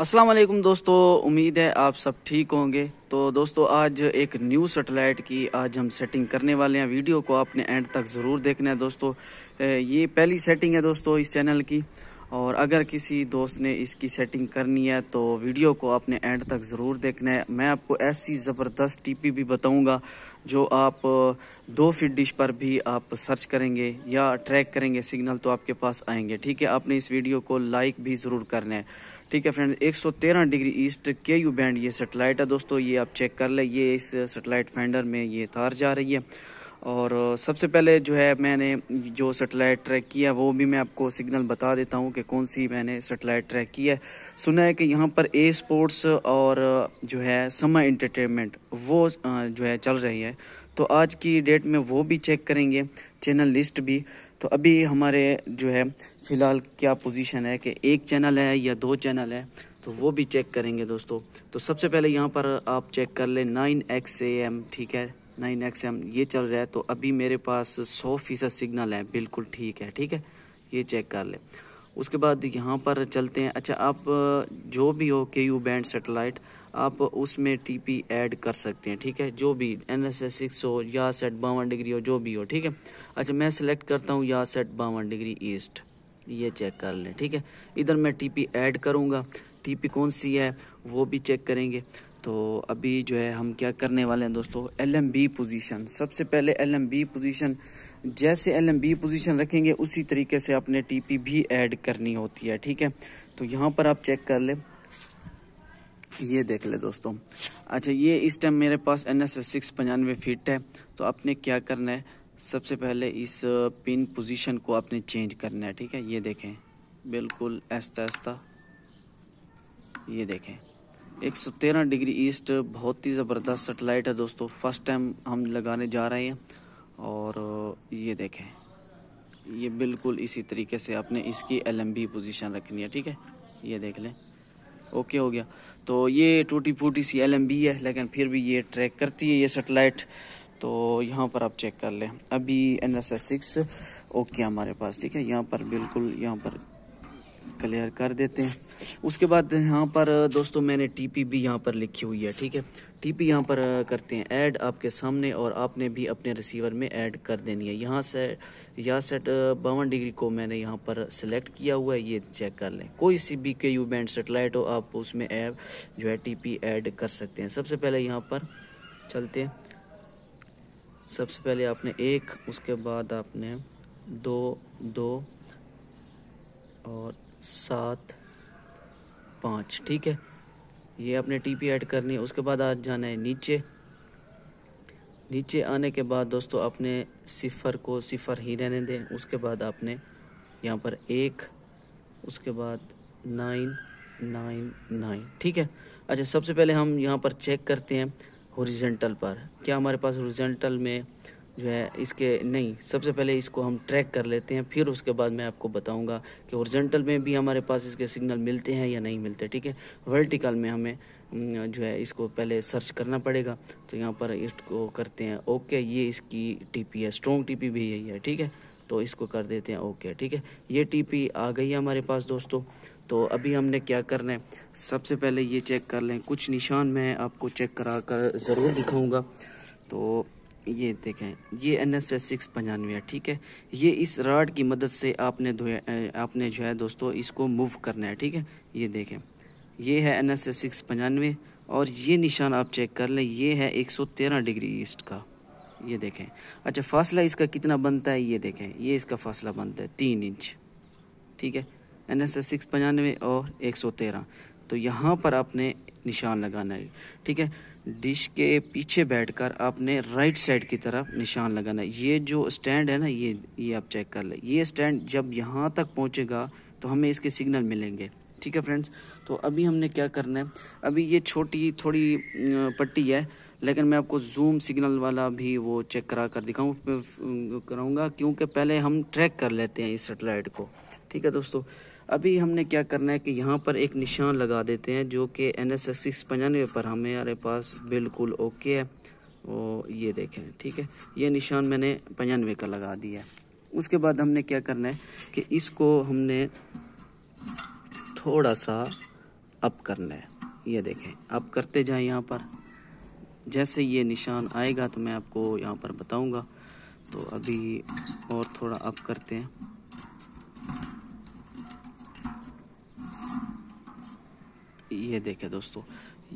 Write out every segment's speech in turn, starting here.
अस्सलाम वालेकुम दोस्तों उम्मीद है आप सब ठीक होंगे तो दोस्तों आज एक न्यू सेटेलाइट की आज हम सेटिंग करने वाले हैं वीडियो को आपने एंड तक ज़रूर देखना है दोस्तों ये पहली सेटिंग है दोस्तों इस चैनल की और अगर किसी दोस्त ने इसकी सेटिंग करनी है तो वीडियो को आपने एंड तक ज़रूर देखना है मैं आपको ऐसी ज़बरदस्त टीपी भी बताऊंगा जो आप दो फीट डिश पर भी आप सर्च करेंगे या ट्रैक करेंगे सिग्नल तो आपके पास आएंगे ठीक है आपने इस वीडियो को लाइक भी ज़रूर करना है ठीक है friends 113 degree east K U band ये सेटेलाइट है दोस्तों ये आप चेक कर ले ये इस सेटेलाइट फैंडर में ये तार जा रही है और सबसे पहले जो है मैंने जो सेटेलाइट ट्रैक किया वो भी मैं आपको सिग्नल बता देता हूँ कि कौन सी मैंने सेटेलाइट ट्रैक की है सुना है कि यहाँ पर ए स्पोर्ट्स और जो है समा इंटरटेनमेंट वो जो है चल रही है तो आज की डेट में वो भी चेक करेंगे चैनल लिस्ट भी तो अभी हमारे जो है फ़िलहाल क्या पोजीशन है कि एक चैनल है या दो चैनल है तो वो भी चेक करेंगे दोस्तों तो सबसे पहले यहाँ पर आप चेक कर लें नाइन एक्स एम ठीक है नाइन एक्स एम ये चल रहा है तो अभी मेरे पास सौ फीसद सिग्नल है बिल्कुल ठीक है ठीक है ये चेक कर ले उसके बाद यहाँ पर चलते हैं अच्छा आप जो भी हो के यू बैंड सेटेलाइट आप उसमें टीपी ऐड कर सकते हैं ठीक है जो भी एन एस एस सिक्स हो या सेट बावन डिग्री हो जो भी हो ठीक है अच्छा मैं सेलेक्ट करता हूँ या सेट बावन डिग्री ईस्ट ये चेक कर लें ठीक है इधर मैं टीपी ऐड करूँगा टीपी कौन सी है वो भी चेक करेंगे तो अभी जो है हम क्या करने वाले हैं दोस्तों एल एम बी पोजीशन सबसे पहले एल एम बी पोजीशन जैसे एल एम बी पोजीशन रखेंगे उसी तरीके से आपने टी पी भी ऐड करनी होती है ठीक है तो यहाँ पर आप चेक कर लें ये देख ले दोस्तों अच्छा ये इस टाइम मेरे पास एन एस सिक्स पंचानवे फीट है तो आपने क्या करना है सबसे पहले इस पिन पोजीशन को आपने चेंज करना है ठीक है ये देखें बिल्कुल ऐसा ऐसा ये देखें 113 डिग्री ईस्ट बहुत ही ज़बरदस्त सेटेलाइट है दोस्तों फर्स्ट टाइम हम लगाने जा रहे हैं और ये देखें ये बिल्कुल इसी तरीके से आपने इसकी एल पोजीशन रखनी है ठीक है ये देख लें ओके हो गया तो ये टूटी फूटी सी एल है लेकिन फिर भी ये ट्रैक करती है ये सेटेलाइट तो यहाँ पर आप चेक कर लें अभी N S S six okay हमारे पास ठीक है यहाँ पर बिल्कुल यहाँ पर क्लियर कर देते हैं उसके बाद यहाँ पर दोस्तों मैंने टीपी भी यहाँ पर लिखी हुई है ठीक है टीपी यहाँ पर करते हैं ऐड आपके सामने और आपने भी अपने रिसीवर में ऐड कर देनी है यहाँ से या सेट बावन डिग्री को मैंने यहाँ पर सेलेक्ट किया हुआ है ये चेक कर लें कोई C B K U band satellite हो आप उसमें ऐप जो है पी ऐड कर सकते हैं सबसे पहले यहाँ पर चलते हैं सबसे पहले आपने एक उसके बाद आपने दो दो और सात पाँच ठीक है ये आपने टीपी ऐड करनी है उसके बाद आज जाना है नीचे नीचे आने के बाद दोस्तों आपने सिफ़र को सिफ़र ही रहने दें उसके बाद आपने यहाँ पर एक उसके बाद नाइन नाइन नाइन ठीक है अच्छा सबसे पहले हम यहाँ पर चेक करते हैं हॉरिजेंटल पर क्या हमारे पास हॉरिजेंटल में जो है इसके नहीं सबसे पहले इसको हम ट्रैक कर लेते हैं फिर उसके बाद मैं आपको बताऊंगा कि ओरिजेंटल में भी हमारे पास इसके सिग्नल मिलते हैं या नहीं मिलते ठीक है वर्टिकल में हमें जो है इसको पहले सर्च करना पड़ेगा तो यहाँ पर इसको करते हैं ओके ये इसकी टीपी है स्ट्रॉन्ग टीपी भी यही है ठीक है तो इसको कर देते हैं ओके ठीक है ये टीपी आ गई है हमारे पास दोस्तों तो अभी हमने क्या करना है सबसे पहले ये चेक कर लें कुछ निशान मैं आपको चेक करा कर ज़रूर दिखाऊँगा तो ये देखें ये एन एस एस सिक्स पंचानवे है ठीक है ये इस राड की मदद से आपने आपने जो है दोस्तों इसको मूव करना है ठीक है ये देखें ये है एन एस एस सिक्स पचानवे और ये निशान आप चेक कर लें ये है एक सौ तेरह डिग्री ईस्ट का ये देखें अच्छा फासला इसका कितना बनता है ये देखें ये इसका फासला बनता है तीन इंच ठीक है एन एस एस सिक्स पंचानवे और एक सौ तेरह तो यहाँ पर आपने निशान लगाना है ठीक है डिश के पीछे बैठकर आपने राइट साइड की तरफ निशान लगाना ये जो स्टैंड है ना ये ये आप चेक कर लें ये स्टैंड जब यहाँ तक पहुँचेगा तो हमें इसके सिग्नल मिलेंगे ठीक है फ्रेंड्स तो अभी हमने क्या करना है अभी ये छोटी थोड़ी पट्टी है लेकिन मैं आपको जूम सिग्नल वाला भी वो चेक करा कर दिखाऊँ कराऊँगा क्योंकि पहले हम ट्रैक कर लेते हैं इस सेटेलाइट को ठीक है दोस्तों अभी हमने क्या करना है कि यहाँ पर एक निशान लगा देते हैं जो कि एन एस एस सिक्स पचानवे पर हमारे पास बिल्कुल ओके है वो ये देखें ठीक है ये निशान मैंने पचानवे का लगा दिया है उसके बाद हमने क्या करना है कि इसको हमने थोड़ा सा अप करना है ये देखें अप करते जाएं यहाँ पर जैसे ये निशान आएगा तो मैं आपको यहाँ पर बताऊँगा तो अभी और थोड़ा अप करते हैं ये देखें दोस्तों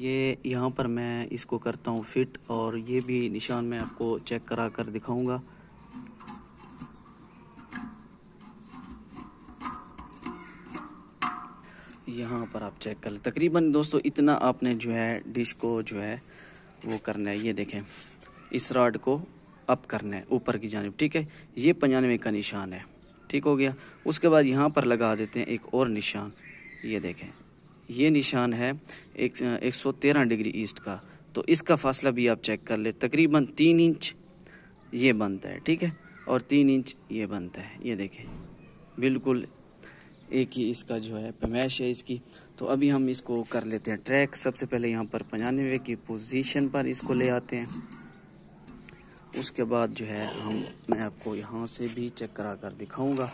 ये यहाँ पर मैं इसको करता हूँ फिट और ये भी निशान मैं आपको चेक करा कर दिखाऊँगा यहाँ पर आप चेक कर लें तकरीबन दोस्तों इतना आपने जो है डिश को जो है वो करना है ये देखें इस राड को अप करना है ऊपर की जानब ठीक है ये पंजानवे का निशान है ठीक हो गया उसके बाद यहाँ पर लगा देते हैं एक और निशान ये देखें ये निशान है एक एक सौ तेरह डिग्री ईस्ट का तो इसका फासला भी आप चेक कर ले तकरीबन तीन इंच ये बनता है ठीक है और तीन इंच ये बनता है ये देखें बिल्कुल एक ही इसका जो है पैमाइश है इसकी तो अभी हम इसको कर लेते हैं ट्रैक सबसे पहले यहाँ पर पचानवे की पोजीशन पर इसको ले आते हैं उसके बाद जो है हम मैं आपको यहाँ से भी चेक करा कर दिखाऊँगा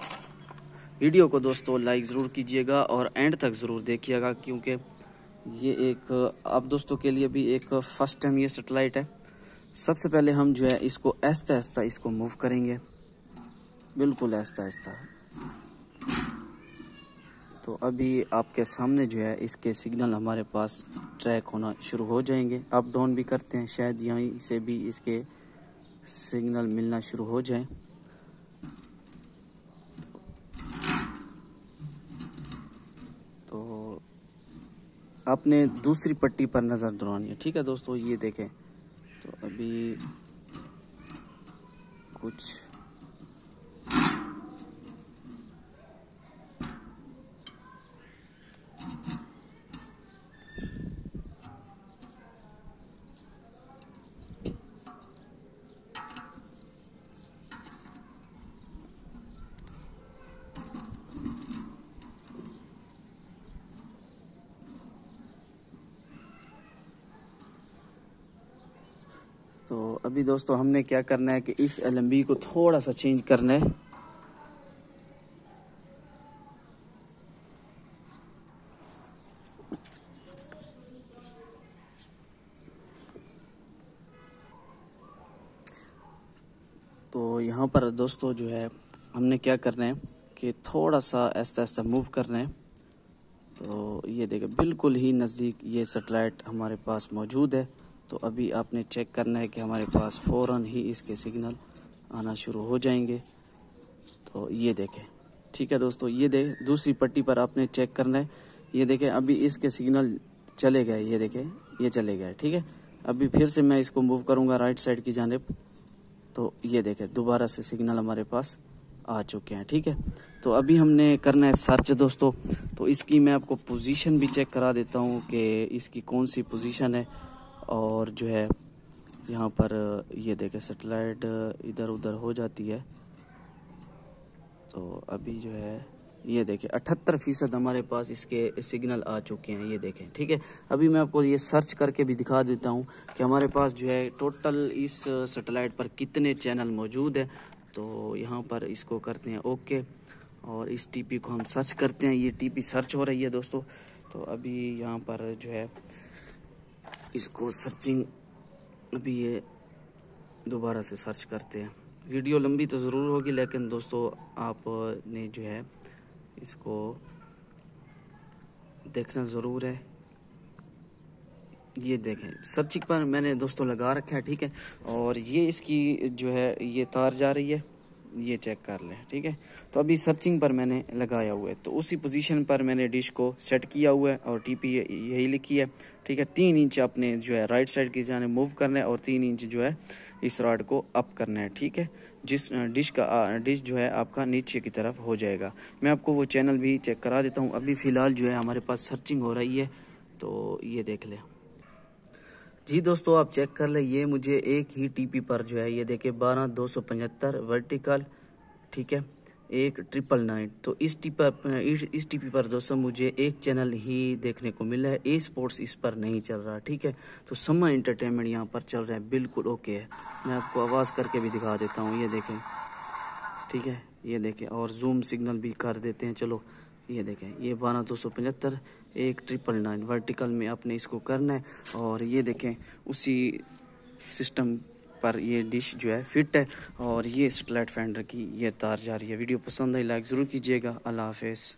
वीडियो को दोस्तों लाइक ज़रूर कीजिएगा और एंड तक ज़रूर देखिएगा क्योंकि ये एक आप दोस्तों के लिए भी एक फर्स्ट टाइम ये सेटेलाइट है सबसे पहले हम जो है इसको ऐसा ऐसा इसको मूव करेंगे बिल्कुल ऐसा ऐसा तो अभी आपके सामने जो है इसके सिग्नल हमारे पास ट्रैक होना शुरू हो जाएंगे अप डाउन भी करते हैं शायद यहीं से भी इसके सिग्नल मिलना शुरू हो जाए तो आपने दूसरी पट्टी पर नज़र दौड़ानी है ठीक है दोस्तों ये देखें तो अभी कुछ तो अभी दोस्तों हमने क्या करना है कि इस एल को थोड़ा सा चेंज करना है तो यहाँ पर दोस्तों जो है हमने क्या करना है कि थोड़ा सा ऐसा ऐसा मूव करना है तो ये देखें बिल्कुल ही नज़दीक ये सेटेलाइट हमारे पास मौजूद है तो अभी आपने चेक करना है कि हमारे पास फ़ौर ही इसके सिग्नल आना शुरू हो जाएंगे तो ये देखें ठीक है दोस्तों ये देख दूसरी पट्टी पर आपने चेक करना है ये देखें अभी इसके सिग्नल चले गए ये देखें ये चले गए ठीक है अभी फिर से मैं इसको मूव करूँगा राइट साइड की जानब तो ये देखें दोबारा से सिग्नल हमारे पास आ चुके हैं ठीक है तो अभी हमने करना है सर्च दोस्तों तो इसकी मैं आपको पोजीशन भी चेक करा देता हूँ कि इसकी कौन सी पोजीशन है और जो है यहाँ पर ये देखें सेटेलाइट इधर उधर हो जाती है तो अभी जो है ये देखें अठहत्तर फीसद हमारे पास इसके सिग्नल आ चुके हैं ये देखें ठीक है अभी मैं आपको ये सर्च करके भी दिखा देता हूँ कि हमारे पास जो है टोटल इस सेटेलाइट पर कितने चैनल मौजूद हैं तो यहाँ पर इसको करते हैं ओके और इस टीपी को हम सर्च करते हैं ये टीपी सर्च हो रही है दोस्तों तो अभी यहाँ पर जो है इसको सर्चिंग अभी ये दोबारा से सर्च करते हैं वीडियो लंबी तो ज़रूर होगी लेकिन दोस्तों आपने जो है इसको देखना ज़रूर है ये देखें सर्चिंग पर मैंने दोस्तों लगा रखा है ठीक है और ये इसकी जो है ये तार जा रही है ये चेक कर लें ठीक है तो अभी सर्चिंग पर मैंने लगाया हुआ है तो उसी पोजीशन पर मैंने डिश को सेट किया हुआ है और टीपी यही लिखी है ठीक है तीन इंच अपने जो है राइट साइड की जाने मूव करना है और तीन इंच जो है इस रॉड को अप करना है ठीक है जिस डिश का डिश जो है आपका नीचे की तरफ हो जाएगा मैं आपको वो चैनल भी चेक करा देता हूँ अभी फ़िलहाल जो है हमारे पास सर्चिंग हो रही है तो ये देख लें जी दोस्तों आप चेक कर ले ये मुझे एक ही टीपी पर जो है ये देखे बारह दो सौ पचहत्तर वर्टिकल ठीक है एक ट्रिपल नाइन तो इस टी पर इस टी पर दोस्तों मुझे एक चैनल ही देखने को मिला है ए स्पोर्ट्स इस पर नहीं चल रहा ठीक है तो समा इंटरटेनमेंट यहाँ पर चल रहा है बिल्कुल ओके है मैं आपको आवाज़ करके भी दिखा देता हूँ ये देखें ठीक है ये देखें और जूम सिग्नल भी कर देते हैं चलो ये देखें ये बारह दो सौ पचहत्तर एक ट्रिपल नाइन वर्टिकल में आपने इसको करना है और ये देखें उसी सिस्टम पर ये डिश जो है फिट है और ये सेटेलाइट फेंडर की ये तार जा रही है वीडियो पसंद है लाइक ज़रूर कीजिएगा अल्लाह हाफिज़